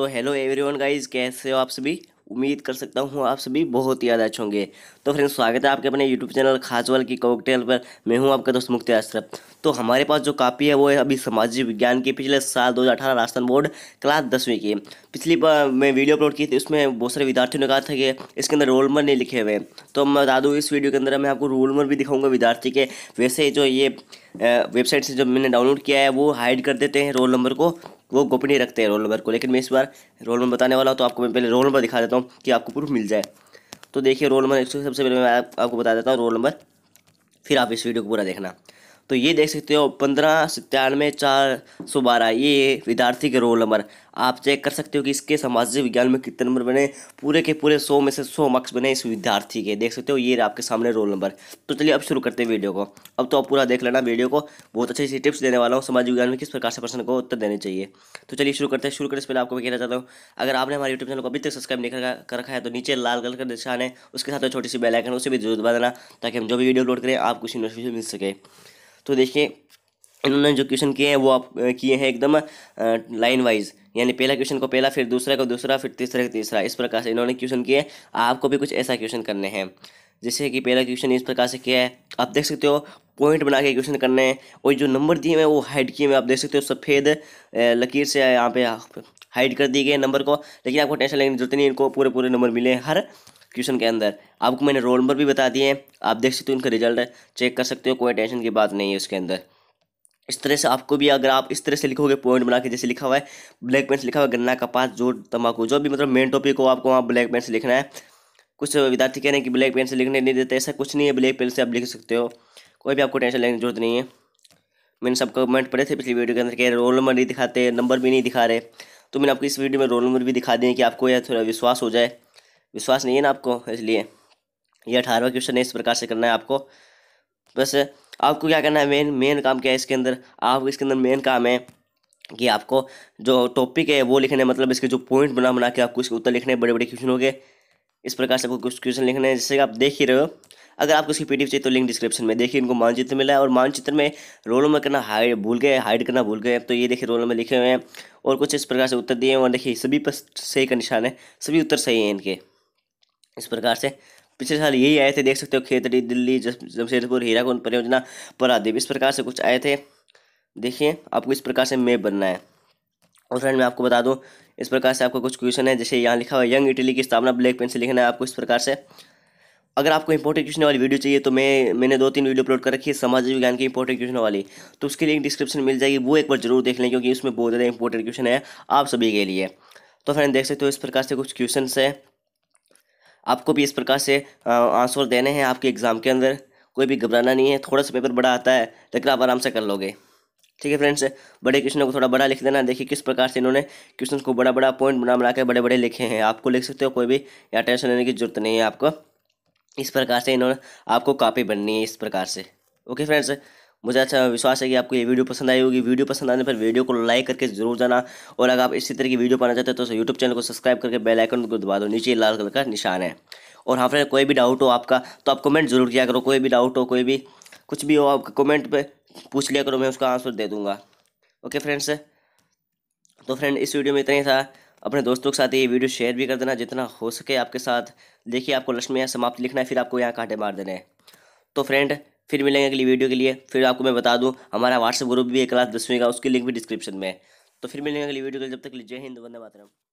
तो hello everyone guys कैसे हो आप सभी उम्मीद कर सकता हूँ आप सभी बहुत ही ज़्यादा अच्छे होंगे तो फ्रेंड्स स्वागत है आपके अपने यूट्यूब चैनल खासवाल की कॉकटेल पर मैं हूँ आपका दोस्त मुख्त अशरफ तो हमारे पास जो कापी है वो है अभी सामाजिक विज्ञान की पिछले साल दो राजस्थान बोर्ड क्लास दसवीं की पिछली बार मैं वीडियो अपलोड की थी उसमें बहुत सारे विद्यार्थियों ने कहा था कि इसके अंदर रोल नंबर नहीं लिखे हुए तो मैं बता दूँ इस वीडियो के अंदर मैं आपको रोल नंबर भी दिखाऊँगा विद्यार्थी के वैसे जो ये वेबसाइट से जो मैंने डाउनलोड किया है वो हाइड कर देते हैं रोल नंबर को वो गोपनीय रखते हैं रोल नंबर को लेकिन मैं इस बार रोल नंबर बताने वाला हूँ तो आपको मैं पहले रोल नंबर दिखा देता हूँ कि आपको प्रूफ मिल जाए तो देखिए रोल नंबर एक सबसे पहले मैं आपको बता देता हूँ रोल नंबर फिर आप इस वीडियो को पूरा देखना तो ये देख सकते हो पंद्रह सत्तानवे चार सौ बारह ये विद्यार्थी के रोल नंबर आप चेक कर सकते हो कि इसके सामाजिक विज्ञान में कितने नंबर बने पूरे के पूरे सौ में से सौ मार्क्स बने इस विद्यार्थी के देख सकते हो ये आपके सामने रोल नंबर तो चलिए अब शुरू करते हैं वीडियो को अब तो आप पूरा देख लेना वीडियो को बहुत अच्छी अच्छी टिप्स देने वाला हूँ सामाजिक विज्ञान में किस प्रकार से प्रश्न को उत्तर देने चाहिए तो चलिए शुरू करते हैं शुरू करने से पहले आपको मैं कहना चाहता हूँ अगर आपने हमारे यूट्यूब चैनल को अभी तक सब्सक्राइब नहीं कर रखा है तो नीचे लाल कलर का निशान है उसके साथ छोटी सी बेलाइकन उसे भी जरूर दबा देना ताकि हम जो भी वीडियो अपलोड करें आपको उसी नोटिफिकेशन मिल सके तो देखिए इन्होंने जो क्वेश्चन किए हैं वो आप किए हैं एकदम लाइन वाइज यानी पहला क्वेश्चन को पहला फिर दूसरा को दूसरा फिर तीसरा को तीसरा इस प्रकार से इन्होंने क्वेश्चन किए आपको भी कुछ ऐसा क्वेश्चन करने हैं जैसे कि पहला क्वेश्चन इस प्रकार से किया है आप देख सकते हो पॉइंट बना के क्वेश्चन करने हैं और जो नंबर दिए हुए वो हाइड किए हुए आप देख सकते हो सफ़ेद लकीर से यहाँ पे हाइड कर दिए गए नंबर को लेकिन आपको टेंशन लेने की जरूरत नहीं इनको पूरे पूरे नंबर मिले हर क्वेश्चन के अंदर आपको मैंने रोल नंबर भी बता दिए हैं आप देख सकते हो इनका रिजल्ट चेक कर सकते हो कोई टेंशन की बात नहीं है उसके अंदर इस तरह से आपको भी अगर आप इस तरह से लिखोगे पॉइंट बना के जैसे लिखा हुआ है ब्लैक पेन से लिखा हुआ है गन्ना पास जो तम्बाकू जो भी मतलब मेन टॉपिक हो आपको वहाँ ब्लैक पेन से लिखना है कुछ विद्यार्थी कह रहे हैं कि ब्लैक पेन से लिखने नहीं देते ऐसा कुछ नहीं है ब्लैक पेन से आप लिख सकते हो कोई भी आपको टेंशन लेने की जरूरत नहीं है मैंने सब कमेंट पढ़े थे पिछली वीडियो के अंदर कह रहे रोल नंबर नहीं दिखाते नंबर भी नहीं दिखा रहे तो मैंने आपको इस वीडियो में रोल नंबर भी दिखा दिए कि आपको यह थोड़ा विश्वास हो जाए विश्वास नहीं है ना आपको इसलिए ये अठारहवा क्वेश्चन है इस प्रकार से करना है आपको बस आपको क्या करना है मेन मेन काम क्या है इसके अंदर आप इसके अंदर मेन काम है कि आपको जो टॉपिक है वो लिखने मतलब इसके जो पॉइंट बना बना के आपको इसके उत्तर लिखने बड़े बड़े क्वेश्चन हो गए इस प्रकार से आपको कुछ क्वेश्चन लिखने हैं जिससे आप देख ही रहे हो अगर आपको इसकी पीडीएफ चाहिए तो लिंक डिस्क्रिप्शन में देखिए इनको मानचित्र मिला है और मानचित्र में रोल नंबर करना हाइड भूल गए हाइड करना भूल गए तो ये देखिए रोल नंबर लिखे हुए हैं और कुछ इस प्रकार से उत्तर दिए हैं और देखिए सभी पर सही का निशान है सभी उत्तर सही हैं इनके इस प्रकार से पिछले साल यही आए थे देख सकते हो खेतड़ी दिल्ली जमशेदपुर हीराकुंड परियोजना परादीप इस प्रकार से कुछ आए थे देखिए आपको इस प्रकार से मैप बनना है और फ्रेंड मैं आपको बता दूं इस प्रकार से आपको कुछ क्वेश्चन है जैसे यहाँ लिखा हुआ यंग इटली की स्थापना ब्लैक पेन से लिखना है आपको इस प्रकार से अगर आपको इंपॉर्टेंट क्वेश्चन वाली वीडियो चाहिए तो मैं मैंने दो तीन वीडियो अपलोड कर रखी है समाज विज्ञान की इंपॉर्टेंट क्वेश्चन वाली तो उसकी लिंक डिस्क्रिप्शन मिल जाएगी वो एक बार जरूर देख लें क्योंकि उसमें बहुत ज़्यादा इंपॉर्टेंट क्वेश्चन है आप सभी के लिए तो फ्रेंड देख सकते हो इस प्रकार से कुछ क्वेश्चन है आपको भी इस प्रकार से आंसर देने हैं आपके एग्ज़ाम के अंदर कोई भी घबराना नहीं है थोड़ा सा पेपर बड़ा आता है लेकिन आप आराम से कर लोगे ठीक है फ्रेंड्स बड़े क्वेश्चनों को थोड़ा बड़ा लिख देना देखिए किस प्रकार से इन्होंने क्वेश्चन को बड़ा बड़ा पॉइंट बना बना के बड़े बड़े लिखे हैं आपको लिख सकते हो कोई भी यहाँ टेंशन लेने की जरूरत नहीं है आपको इस प्रकार से इन्होंने आपको कापी बननी है इस प्रकार से ओके फ्रेंड्स मुझे अच्छा विश्वास है कि आपको ये वीडियो पसंद आई होगी वीडियो पसंद आने पर वीडियो को लाइक करके जरूर जाना और अगर आप इसी तरह की वीडियो पाना चाहते हो तो यूट्यूब चैनल को सब्सक्राइब करके बेल आइकन को दबा दो नीचे लाल कलर का निशान है और हाँ फ्रेंड कोई भी डाउट हो आपका तो आप कमेंट जरूर किया करो कोई भी डाउट हो कोई भी कुछ भी हो आप कमेंट पर पूछ लिया करो मैं उसका आंसर दे दूँगा ओके फ्रेंड्स तो फ्रेंड इस वीडियो में इतना ही था अपने दोस्तों के साथ ये वीडियो शेयर भी कर देना जितना हो सके आपके साथ देखिए आपको लक्ष्मी यहाँ समाप्त लिखना है फिर आपको यहाँ कांटे मार देने हैं तो फ्रेंड फिर मिलेंगे अगली वीडियो के लिए फिर आपको मैं बता दूँ हमारा व्हाट्सएप ग्रुप भी है क्लास दसवीं का उसकी लिंक भी डिस्क्रिप्शन में है तो फिर मिलेंगे अगली वीडियो के लिए जब तक जय हिंद वंदे मातरम